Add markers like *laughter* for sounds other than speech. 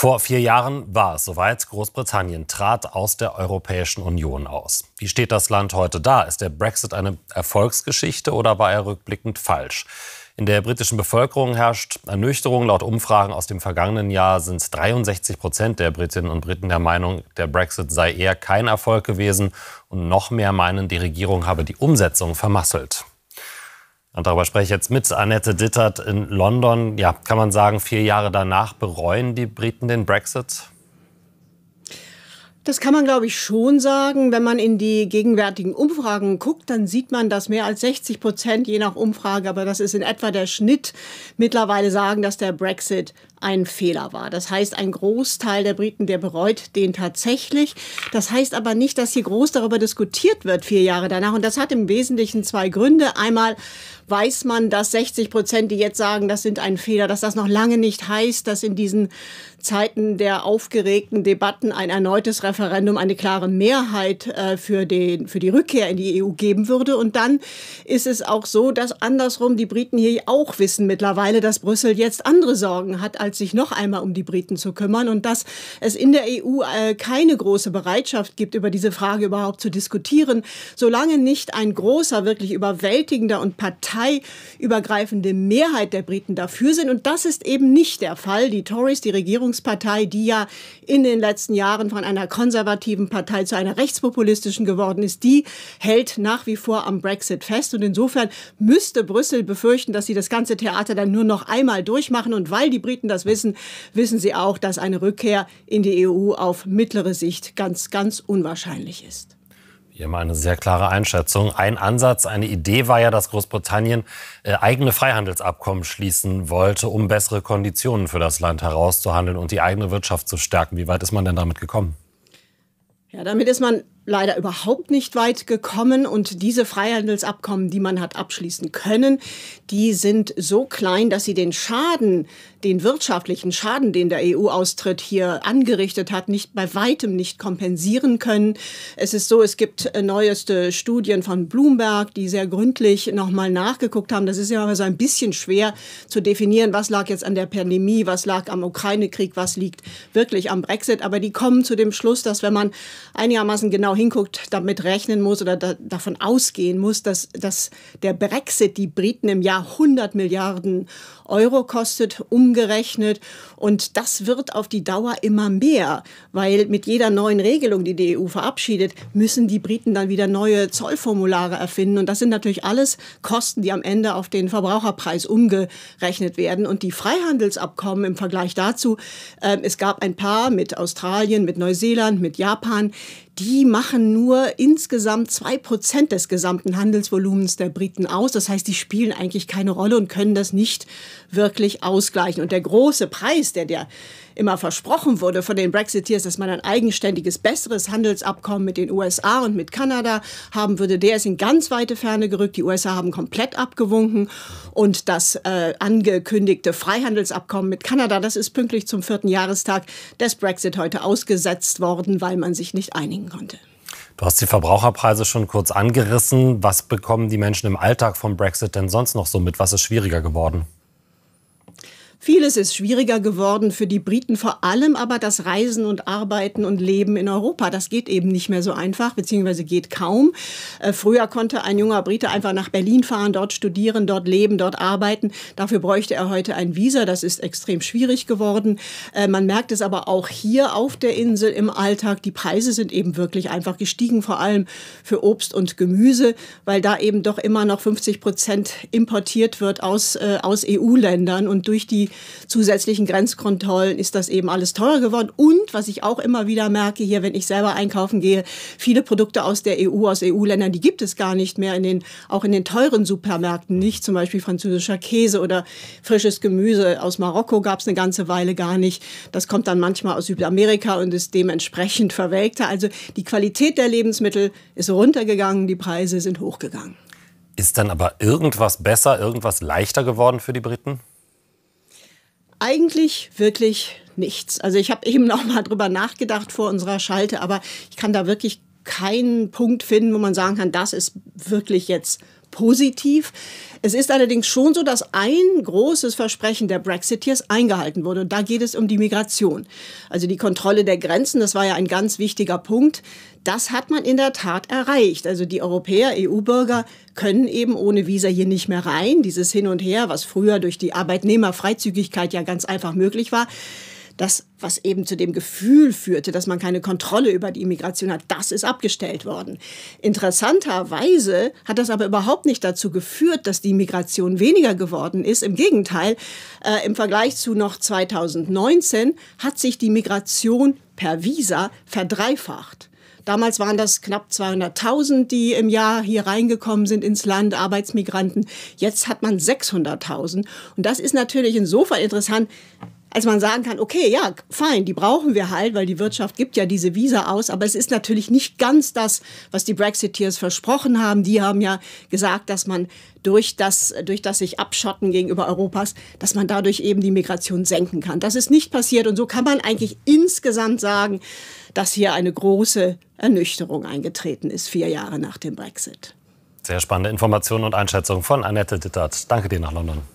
Vor vier Jahren war es soweit, Großbritannien trat aus der Europäischen Union aus. Wie steht das Land heute da? Ist der Brexit eine Erfolgsgeschichte oder war er rückblickend falsch? In der britischen Bevölkerung herrscht Ernüchterung. Laut Umfragen aus dem vergangenen Jahr sind 63 Prozent der Britinnen und Briten der Meinung, der Brexit sei eher kein Erfolg gewesen. Und noch mehr meinen, die Regierung habe die Umsetzung vermasselt. Und darüber spreche ich jetzt mit Annette Dittert in London. Ja, kann man sagen, vier Jahre danach bereuen die Briten den Brexit? Das kann man, glaube ich, schon sagen. Wenn man in die gegenwärtigen Umfragen guckt, dann sieht man, dass mehr als 60 Prozent, je nach Umfrage, aber das ist in etwa der Schnitt, mittlerweile sagen, dass der Brexit ein Fehler war. Das heißt, ein Großteil der Briten, der bereut den tatsächlich. Das heißt aber nicht, dass hier groß darüber diskutiert wird, vier Jahre danach. Und das hat im Wesentlichen zwei Gründe. Einmal weiß man, dass 60 Prozent, die jetzt sagen, das sind ein Fehler, dass das noch lange nicht heißt, dass in diesen Zeiten der aufgeregten Debatten ein erneutes Referendum eine klare Mehrheit äh, für, den, für die Rückkehr in die EU geben würde. Und dann ist es auch so, dass andersrum die Briten hier auch wissen mittlerweile, dass Brüssel jetzt andere Sorgen hat, als sich noch einmal um die Briten zu kümmern und dass es in der EU äh, keine große Bereitschaft gibt, über diese Frage überhaupt zu diskutieren, solange nicht ein großer, wirklich überwältigender und parteiischer parteiübergreifende Mehrheit der Briten dafür sind. Und das ist eben nicht der Fall. Die Tories, die Regierungspartei, die ja in den letzten Jahren von einer konservativen Partei zu einer rechtspopulistischen geworden ist, die hält nach wie vor am Brexit fest. Und insofern müsste Brüssel befürchten, dass sie das ganze Theater dann nur noch einmal durchmachen. Und weil die Briten das wissen, wissen sie auch, dass eine Rückkehr in die EU auf mittlere Sicht ganz, ganz unwahrscheinlich ist mal eine sehr klare Einschätzung. Ein Ansatz, eine Idee war ja, dass Großbritannien äh, eigene Freihandelsabkommen schließen wollte, um bessere Konditionen für das Land herauszuhandeln und die eigene Wirtschaft zu stärken. Wie weit ist man denn damit gekommen? Ja, damit ist man leider überhaupt nicht weit gekommen. Und diese Freihandelsabkommen, die man hat abschließen können, die sind so klein, dass sie den Schaden, den wirtschaftlichen Schaden, den der EU-Austritt hier angerichtet hat, nicht bei weitem nicht kompensieren können. Es ist so, es gibt äh, neueste Studien von Bloomberg, die sehr gründlich nochmal nachgeguckt haben. Das ist ja immer so ein bisschen schwer zu definieren, was lag jetzt an der Pandemie, was lag am Ukraine-Krieg, was liegt wirklich am Brexit. Aber die kommen zu dem Schluss, dass wenn man einigermaßen genau hinguckt, damit rechnen muss oder da, davon ausgehen muss, dass, dass der Brexit die Briten im Jahr 100 Milliarden Euro kostet, umgerechnet. Und das wird auf die Dauer immer mehr, weil mit jeder neuen Regelung, die die EU verabschiedet, müssen die Briten dann wieder neue Zollformulare erfinden. Und das sind natürlich alles Kosten, die am Ende auf den Verbraucherpreis umgerechnet werden. Und die Freihandelsabkommen im Vergleich dazu, äh, es gab ein paar mit Australien, mit Neuseeland, mit Japan, die machen nur insgesamt zwei Prozent des gesamten Handelsvolumens der Briten aus. Das heißt, die spielen eigentlich keine Rolle und können das nicht wirklich ausgleichen. Und der große Preis, der der immer versprochen wurde von den Brexiteers, dass man ein eigenständiges, besseres Handelsabkommen mit den USA und mit Kanada haben würde, der ist in ganz weite Ferne gerückt. Die USA haben komplett abgewunken und das äh, angekündigte Freihandelsabkommen mit Kanada, das ist pünktlich zum vierten Jahrestag des Brexit heute ausgesetzt worden, weil man sich nicht einigen konnte. Du hast die Verbraucherpreise schon kurz angerissen. Was bekommen die Menschen im Alltag vom Brexit denn sonst noch so mit? Was ist schwieriger geworden? Vieles ist schwieriger geworden für die Briten, vor allem aber das Reisen und Arbeiten und Leben in Europa. Das geht eben nicht mehr so einfach, beziehungsweise geht kaum. Äh, früher konnte ein junger Brite einfach nach Berlin fahren, dort studieren, dort leben, dort arbeiten. Dafür bräuchte er heute ein Visa. Das ist extrem schwierig geworden. Äh, man merkt es aber auch hier auf der Insel im Alltag. Die Preise sind eben wirklich einfach gestiegen, vor allem für Obst und Gemüse, weil da eben doch immer noch 50 Prozent importiert wird aus, äh, aus EU-Ländern und durch die zusätzlichen Grenzkontrollen ist das eben alles teurer geworden. Und was ich auch immer wieder merke hier, wenn ich selber einkaufen gehe, viele Produkte aus der EU, aus EU-Ländern, die gibt es gar nicht mehr in den, auch in den teuren Supermärkten nicht. Zum Beispiel französischer Käse oder frisches Gemüse aus Marokko gab es eine ganze Weile gar nicht. Das kommt dann manchmal aus Südamerika und ist dementsprechend verwelkter. Also die Qualität der Lebensmittel ist runtergegangen, die Preise sind hochgegangen. Ist dann aber irgendwas besser, irgendwas leichter geworden für die Briten? Eigentlich wirklich nichts. Also ich habe eben *laughs* noch mal drüber nachgedacht vor unserer Schalte, aber ich kann da wirklich keinen Punkt finden, wo man sagen kann, das ist wirklich jetzt positiv. Es ist allerdings schon so, dass ein großes Versprechen der Brexiteers eingehalten wurde. Und da geht es um die Migration. Also die Kontrolle der Grenzen, das war ja ein ganz wichtiger Punkt. Das hat man in der Tat erreicht. Also die Europäer, EU-Bürger können eben ohne Visa hier nicht mehr rein. Dieses Hin und Her, was früher durch die Arbeitnehmerfreizügigkeit ja ganz einfach möglich war das, was eben zu dem Gefühl führte, dass man keine Kontrolle über die Immigration hat, das ist abgestellt worden. Interessanterweise hat das aber überhaupt nicht dazu geführt, dass die Migration weniger geworden ist. Im Gegenteil, äh, im Vergleich zu noch 2019 hat sich die Migration per Visa verdreifacht. Damals waren das knapp 200.000, die im Jahr hier reingekommen sind ins Land, Arbeitsmigranten. Jetzt hat man 600.000. Und das ist natürlich insofern interessant, als man sagen kann, okay, ja, fein, die brauchen wir halt, weil die Wirtschaft gibt ja diese Visa aus, aber es ist natürlich nicht ganz das, was die Brexiteers versprochen haben. Die haben ja gesagt, dass man durch das, durch das sich abschotten gegenüber Europas, dass man dadurch eben die Migration senken kann. Das ist nicht passiert und so kann man eigentlich insgesamt sagen, dass hier eine große Ernüchterung eingetreten ist, vier Jahre nach dem Brexit. Sehr spannende Informationen und Einschätzungen von Annette Dittert. Danke dir nach London.